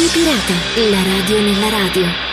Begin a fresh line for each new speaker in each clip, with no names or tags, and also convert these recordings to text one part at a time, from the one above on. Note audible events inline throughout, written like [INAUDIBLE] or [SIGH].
Radio Pirata, la radio nella radio.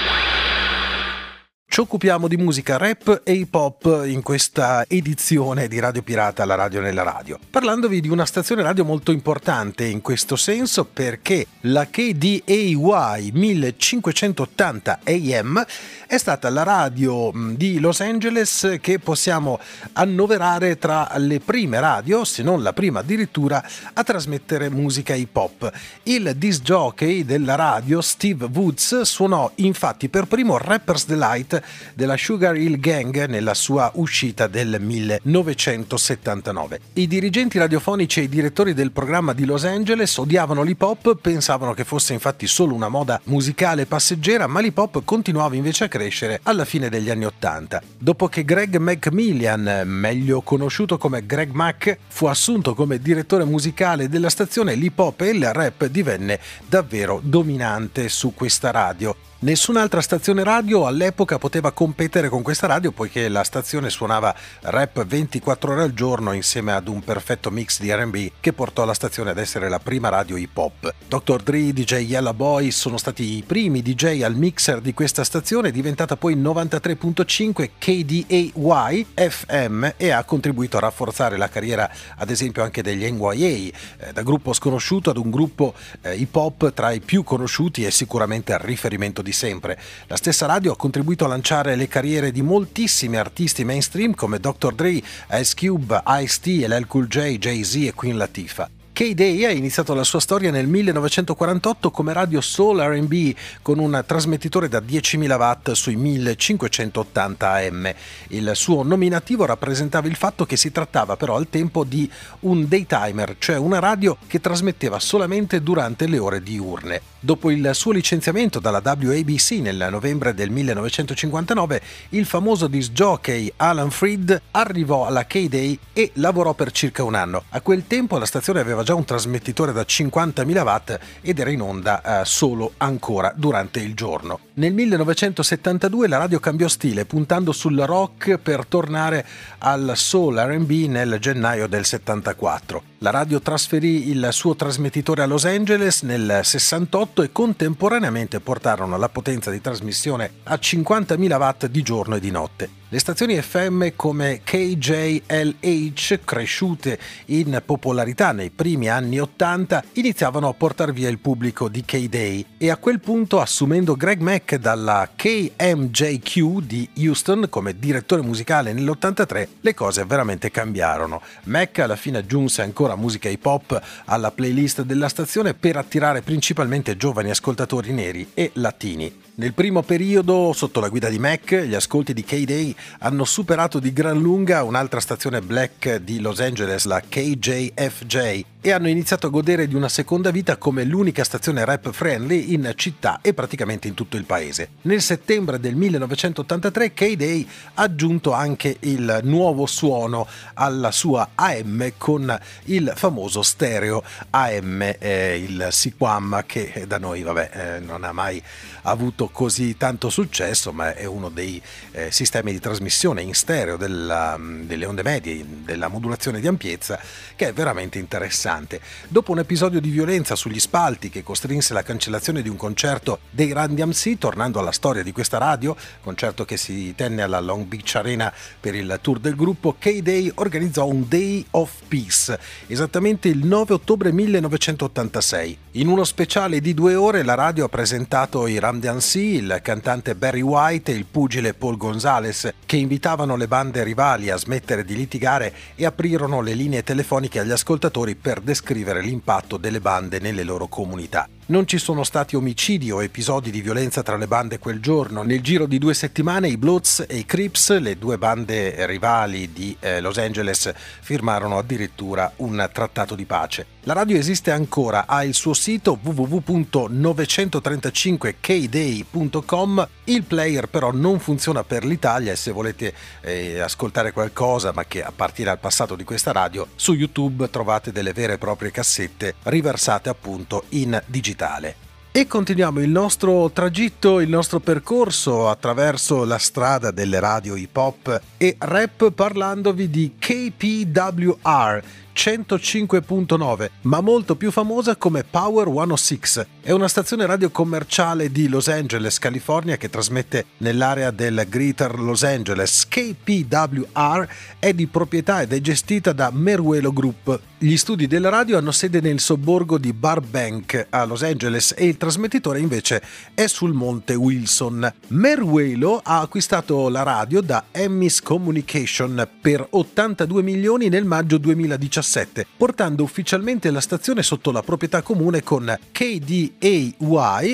Ci occupiamo di musica rap e hip hop in questa edizione di Radio Pirata, la radio nella radio. Parlandovi di una stazione radio molto importante in questo senso perché la KDAY 1580 AM è stata la radio mm, di Los Angeles che possiamo annoverare tra le prime radio, se non la prima addirittura, a trasmettere musica hip hop. Il disc jockey della radio Steve Woods suonò infatti per primo Rapper's Delight della Sugar Hill Gang nella sua uscita del 1979. I dirigenti radiofonici e i direttori del programma di Los Angeles odiavano l'hip hop, pensavano che fosse infatti solo una moda musicale passeggera, ma l'hip hop continuava invece a crescere alla fine degli anni 80. Dopo che Greg McMillian, meglio conosciuto come Greg Mack, fu assunto come direttore musicale della stazione, l'hip hop e il rap divenne davvero dominante su questa radio. Nessun'altra stazione radio all'epoca poteva competere con questa radio poiché la stazione suonava rap 24 ore al giorno insieme ad un perfetto mix di RB che portò la stazione ad essere la prima radio hip hop. Dr. Dre, DJ Yella Boy sono stati i primi DJ al mixer di questa stazione diventata poi 93.5 KDAY FM e ha contribuito a rafforzare la carriera ad esempio anche degli NYA, eh, da gruppo sconosciuto ad un gruppo eh, hip hop tra i più conosciuti e sicuramente al riferimento di di sempre. La stessa radio ha contribuito a lanciare le carriere di moltissimi artisti mainstream come Dr. Dre, Ice Cube, Ice-T, LL Cool J, Jay-Z e Queen Latifah. K-Day ha iniziato la sua storia nel 1948 come radio Soul RB con un trasmettitore da 10.000 watt sui 1580 AM. Il suo nominativo rappresentava il fatto che si trattava però al tempo di un daytimer, cioè una radio che trasmetteva solamente durante le ore diurne. Dopo il suo licenziamento dalla WABC nel novembre del 1959, il famoso disc jockey Alan Freed arrivò alla K-Day e lavorò per circa un anno. A quel tempo la stazione aveva già un trasmettitore da 50.000 watt ed era in onda eh, solo ancora durante il giorno. Nel 1972 la radio cambiò stile puntando sul rock per tornare al soul RB nel gennaio del 74. La radio trasferì il suo trasmettitore a Los Angeles nel 68 e contemporaneamente portarono la potenza di trasmissione a 50.000 watt di giorno e di notte. Le stazioni FM come KJLH, cresciute in popolarità nei primi anni 80, iniziavano a portar via il pubblico di K-Day e a quel punto, assumendo Greg Mack dalla KMJQ di Houston come direttore musicale nell'83, le cose veramente cambiarono. Mack alla fine aggiunse ancora ora musica hip hop alla playlist della stazione per attirare principalmente giovani ascoltatori neri e latini. Nel primo periodo, sotto la guida di Mac, gli ascolti di K-Day hanno superato di gran lunga un'altra stazione black di Los Angeles, la KJFJ, e hanno iniziato a godere di una seconda vita come l'unica stazione rap friendly in città e praticamente in tutto il paese. Nel settembre del 1983 K-Day ha aggiunto anche il nuovo suono alla sua AM con il famoso stereo AM, eh, il Siquam che da noi vabbè, eh, non ha mai avuto così tanto successo, ma è uno dei eh, sistemi di trasmissione in stereo della, mm, delle onde medie, della modulazione di ampiezza, che è veramente interessante. Dopo un episodio di violenza sugli spalti che costrinse la cancellazione di un concerto dei Randiam Sea, tornando alla storia di questa radio, concerto che si tenne alla Long Beach Arena per il tour del gruppo, K-Day organizzò un Day of Peace, esattamente il 9 ottobre 1986. In uno speciale di due ore la radio ha presentato i Randiam Sea il cantante Barry White e il pugile Paul Gonzalez, che invitavano le bande rivali a smettere di litigare e aprirono le linee telefoniche agli ascoltatori per descrivere l'impatto delle bande nelle loro comunità. Non ci sono stati omicidi o episodi di violenza tra le bande quel giorno. Nel giro di due settimane i Bloods e i Crips, le due bande rivali di eh, Los Angeles, firmarono addirittura un trattato di pace. La radio esiste ancora, ha il suo sito www.935kday.com, il player però non funziona per l'Italia e se volete eh, ascoltare qualcosa ma che appartiene al passato di questa radio, su YouTube trovate delle vere e proprie cassette riversate appunto in digitale. E continuiamo il nostro tragitto, il nostro percorso attraverso la strada delle radio hip hop e rap parlandovi di KPWR, 105.9, ma molto più famosa come Power 106. È una stazione radio commerciale di Los Angeles, California, che trasmette nell'area del Greater Los Angeles. KPWR è di proprietà ed è gestita da Meruelo Group. Gli studi della radio hanno sede nel sobborgo di Barbank a Los Angeles e il trasmettitore invece è sul monte Wilson. Meruelo ha acquistato la radio da Emmis Communication per 82 milioni nel maggio 2017 2017, portando ufficialmente la stazione sotto la proprietà comune con KDAY,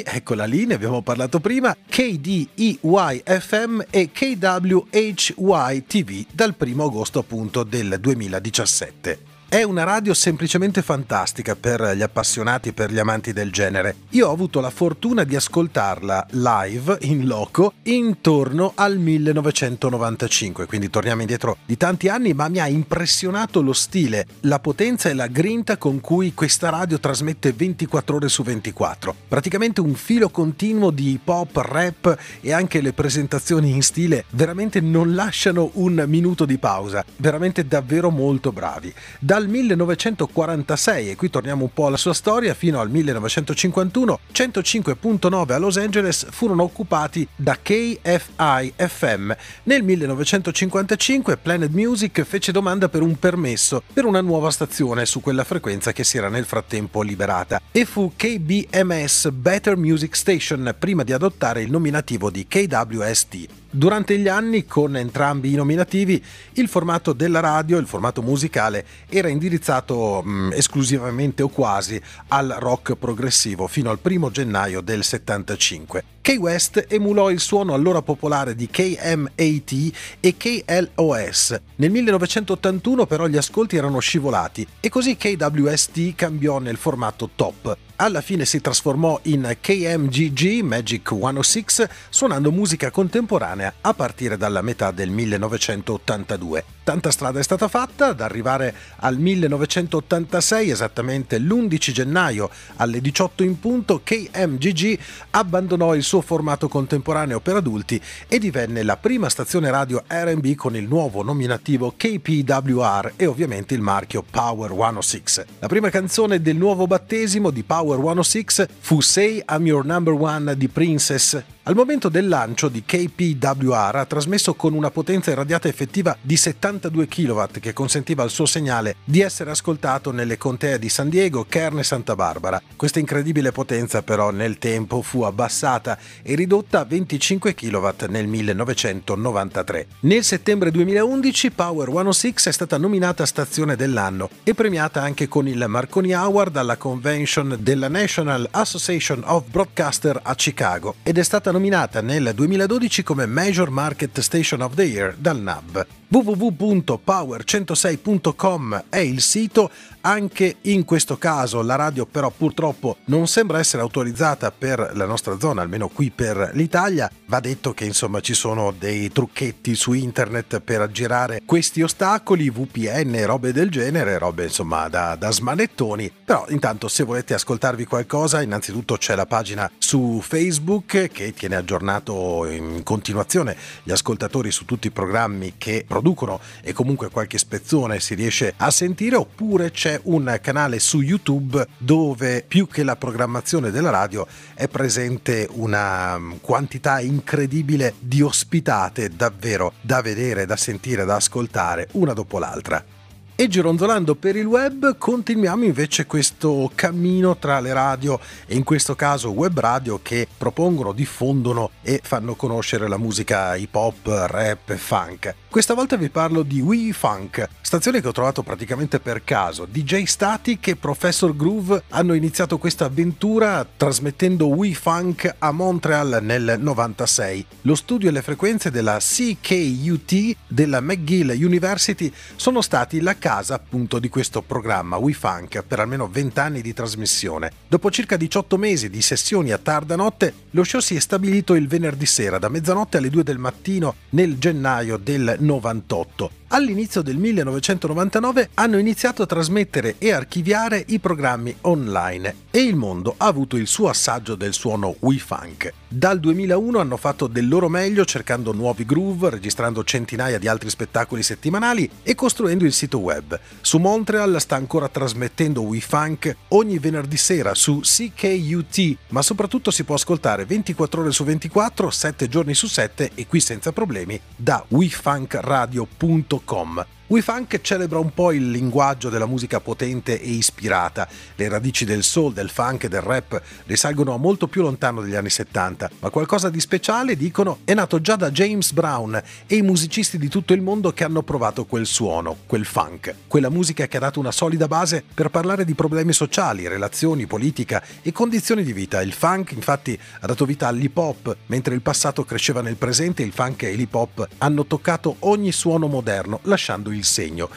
eccola lì, ne abbiamo parlato prima, KDEY-FM e KWHY-TV dal 1 agosto appunto del 2017. È una radio semplicemente fantastica per gli appassionati e per gli amanti del genere. Io ho avuto la fortuna di ascoltarla live, in loco, intorno al 1995, quindi torniamo indietro di tanti anni, ma mi ha impressionato lo stile, la potenza e la grinta con cui questa radio trasmette 24 ore su 24. Praticamente un filo continuo di hip hop, rap e anche le presentazioni in stile veramente non lasciano un minuto di pausa, veramente davvero molto bravi. Dal dal 1946, e qui torniamo un po' alla sua storia, fino al 1951, 105.9 a Los Angeles furono occupati da KFI-FM. Nel 1955 Planet Music fece domanda per un permesso per una nuova stazione su quella frequenza che si era nel frattempo liberata e fu KBMS Better Music Station prima di adottare il nominativo di KWST. Durante gli anni, con entrambi i nominativi, il formato della radio, il formato musicale, era indirizzato mh, mm, esclusivamente o quasi al rock progressivo fino al primo gennaio del 75. Key West emulò il suono allora popolare di KMAT e KLOS. Nel 1981 però gli ascolti erano scivolati e così KWST cambiò nel formato top. Alla fine si trasformò in KMGG Magic 106 suonando musica contemporanea Mediterranea a partire dalla metà del 1982. Tanta strada è stata fatta ad arrivare al 1986, esattamente l'11 gennaio alle 18 in punto, KMGG abbandonò il suo formato contemporaneo per adulti e divenne la prima stazione radio RB con il nuovo nominativo KPWR e ovviamente il marchio Power 106. La prima canzone del nuovo battesimo di Power 106 fu Say I'm Your Number One di Princess. Al momento del lancio di KPWR AWR ha trasmesso con una potenza irradiata effettiva di 72 kW che consentiva al suo segnale di essere ascoltato nelle contee di San Diego, Kern e Santa Barbara. Questa incredibile potenza però nel tempo fu abbassata e ridotta a 25 kW nel 1993. Nel settembre 2011 Power 106 è stata nominata stazione dell'anno e premiata anche con il Marconi Award alla convention della National Association of Broadcaster a Chicago ed è stata nominata nel 2012 come Major Market Station of the Year dal NAB www.power106.com è il sito, anche in questo caso la radio però purtroppo non sembra essere autorizzata per la nostra zona, almeno qui per l'Italia. Va detto che insomma ci sono dei trucchetti su internet per aggirare questi ostacoli, VPN, robe del genere, robe insomma da, da smanettoni. Però intanto se volete ascoltarvi qualcosa, innanzitutto c'è la pagina su Facebook che tiene aggiornato in continuazione gli ascoltatori su tutti i programmi che producono traducono e comunque qualche spezzone si riesce a sentire, oppure c'è un canale su YouTube dove più che la programmazione della radio è presente una mm, quantità incredibile di ospitate davvero da vedere, da sentire, da ascoltare, una dopo l'altra. E gironzolando per il web continuiamo invece questo cammino tra le radio e in questo caso web radio che propongono, diffondono e fanno conoscere la musica hip hop, rap e funk. Questa volta vi parlo di Wii Funk, stazione che ho trovato praticamente per caso. DJ Static e Professor Groove hanno iniziato questa avventura trasmettendo We Funk a Montreal nel 96. Lo studio e le frequenze della CKUT della McGill University sono stati la casa appunto di questo programma We Funk per almeno 20 anni di trasmissione. Dopo circa 18 mesi di sessioni a tarda notte, lo show si è stabilito il venerdì sera da mezzanotte alle 2 del mattino nel gennaio del 98 all'inizio del 1999 hanno iniziato a trasmettere e archiviare i programmi online e il mondo ha avuto il suo assaggio del suono Wii Funk. Dal 2001 hanno fatto del loro meglio cercando nuovi groove, registrando centinaia di altri spettacoli settimanali e costruendo il sito web. Su Montreal sta ancora trasmettendo Funk ogni venerdì sera su CKUT, ma soprattutto si può ascoltare 24 ore su 24, 7 giorni su 7 e qui senza problemi da wefunkradio.com. Funk celebra un po' il linguaggio della musica potente e ispirata. Le radici del soul, del funk e del rap risalgono a molto più lontano degli anni 70, ma qualcosa di speciale, dicono, è nato già da James Brown e i musicisti di tutto il mondo che hanno provato quel suono, quel funk, quella musica che ha dato una solida base per parlare di problemi sociali, relazioni, politica e condizioni di vita. Il funk infatti ha dato vita all'hip hop, mentre il passato cresceva nel presente, il funk e l'hip hop hanno toccato ogni suono moderno, lasciando il il segno.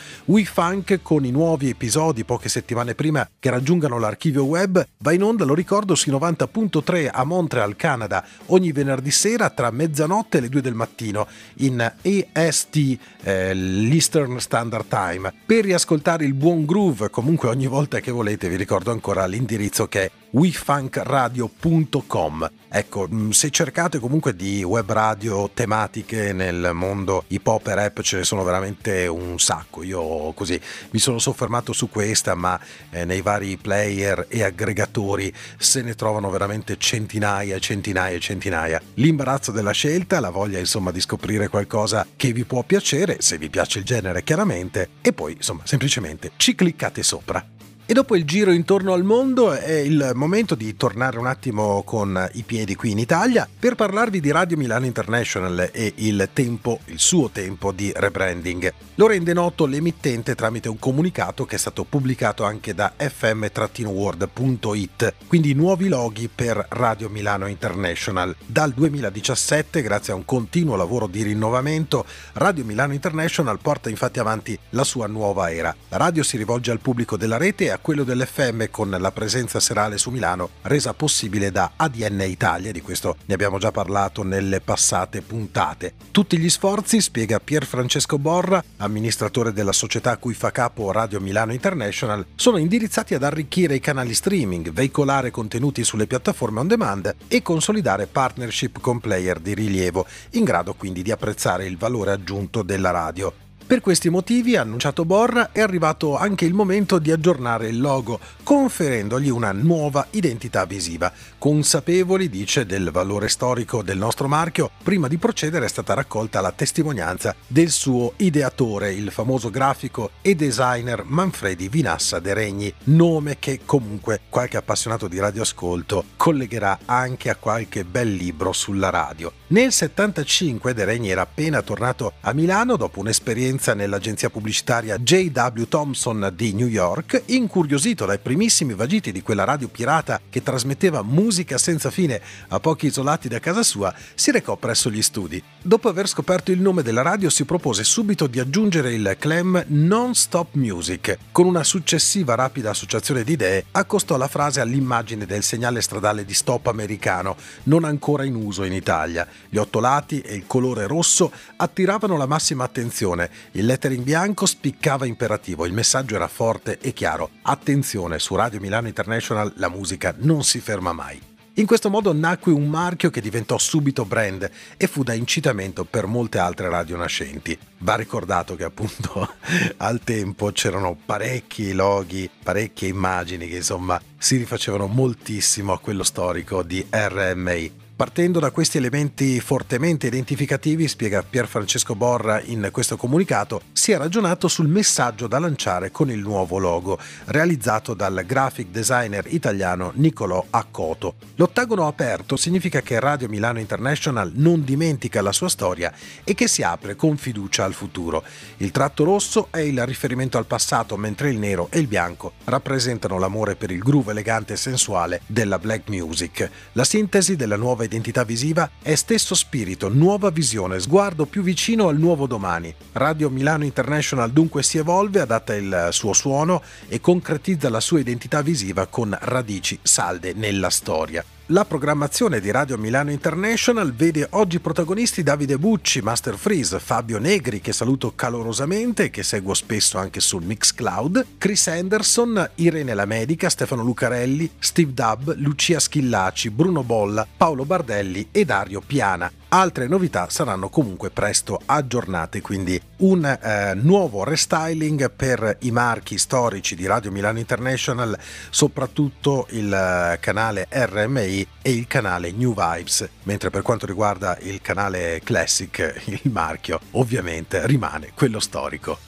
Funk con i nuovi episodi poche settimane prima che raggiungano l'archivio web va in onda, lo ricordo, su 90.3 a Montreal, Canada, ogni venerdì sera tra mezzanotte e le 2 del mattino in EST, eh, l'Eastern Standard Time. Per riascoltare il buon groove, comunque ogni volta che volete, vi ricordo ancora l'indirizzo che è wefunkradio.com. Ecco, mm, se cercate comunque di web radio tematiche nel mondo hip hop e rap ce ne sono veramente un sacco. Io così mi sono soffermato su questa, ma eh, nei vari player e aggregatori se ne trovano veramente centinaia, centinaia, centinaia. L'imbarazzo della scelta, la voglia insomma di scoprire qualcosa che vi può piacere, se vi piace il genere chiaramente, e poi insomma semplicemente ci cliccate sopra. E dopo il giro intorno al mondo è il momento di tornare un attimo con i piedi qui in Italia per parlarvi di Radio Milano International e il tempo, il suo tempo di rebranding. Lo rende noto l'emittente tramite un comunicato che è stato pubblicato anche da fm-world.it, quindi nuovi loghi per Radio Milano International. Dal 2017, grazie a un continuo lavoro di rinnovamento, Radio Milano International porta infatti avanti la sua nuova era. La radio si rivolge al pubblico della rete e a quello dell'FM con la presenza serale su Milano resa possibile da ADN Italia, di questo ne abbiamo già parlato nelle passate puntate. Tutti gli sforzi, spiega Pier Francesco Borra, amministratore della società a cui fa capo Radio Milano International, sono indirizzati ad arricchire i canali streaming, veicolare contenuti sulle piattaforme on demand e consolidare partnership con player di rilievo, in grado quindi di apprezzare il valore aggiunto della radio. Per questi motivi, ha annunciato Borra, è arrivato anche il momento di aggiornare il logo, conferendogli una nuova identità visiva. Consapevoli, dice, del valore storico del nostro marchio, prima di procedere è stata raccolta la testimonianza del suo ideatore, il famoso grafico e designer Manfredi Vinassa De Regni, nome che comunque qualche appassionato di radioascolto collegherà anche a qualche bel libro sulla radio. Nel 1975 De Regni era appena tornato a Milano dopo un'esperienza nell'agenzia pubblicitaria JW Thompson di New York, incuriosito dai primissimi vagiti di quella radio pirata che trasmetteva musica senza fine a pochi isolati da casa sua, si recò presso gli studi. Dopo aver scoperto il nome della radio si propose subito di aggiungere il clam Non-Stop Music. Con una successiva rapida associazione di idee accostò la frase all'immagine del segnale stradale di stop americano, non ancora in uso in Italia gli otto lati e il colore rosso attiravano la massima attenzione, il lettering bianco spiccava imperativo, il messaggio era forte e chiaro. Attenzione, su Radio Milano International la musica non si ferma mai. In questo modo nacque un marchio che diventò subito brand e fu da incitamento per molte altre radio nascenti. Va ricordato che appunto [LAUGHS] al tempo c'erano parecchi loghi, parecchie immagini che insomma si rifacevano moltissimo a quello storico di RMI. Partendo da questi elementi fortemente identificativi, spiega Pier Francesco Borra in questo comunicato, si è ragionato sul messaggio da lanciare con il nuovo logo, realizzato dal graphic designer italiano Niccolò Accoto. L'ottagono aperto significa che Radio Milano International non dimentica la sua storia e che si apre con fiducia al futuro. Il tratto rosso è il riferimento al passato, mentre il nero e il bianco rappresentano l'amore per il groove elegante e sensuale della black music. La sintesi della nuova identità visiva è stesso spirito, nuova visione, sguardo più vicino al nuovo domani. Radio Milano International dunque si evolve, adatta il suo suono e concretizza la sua identità visiva con radici salde nella storia. La programmazione di Radio Milano International vede oggi protagonisti Davide Bucci, Master Freeze, Fabio Negri, che saluto calorosamente e che seguo spesso anche su Mixcloud, Chris Anderson, Irene La Medica, Stefano Lucarelli, Steve Dubb, Lucia Schillaci, Bruno Bolla, Paolo Bardelli e Dario Piana. Altre novità saranno comunque presto aggiornate, quindi un eh, nuovo restyling per i marchi storici di Radio Milano International, soprattutto il eh, canale RMI e il canale New Vibes, mentre per quanto riguarda il canale Classic, [LAUGHS] il marchio ovviamente rimane quello storico.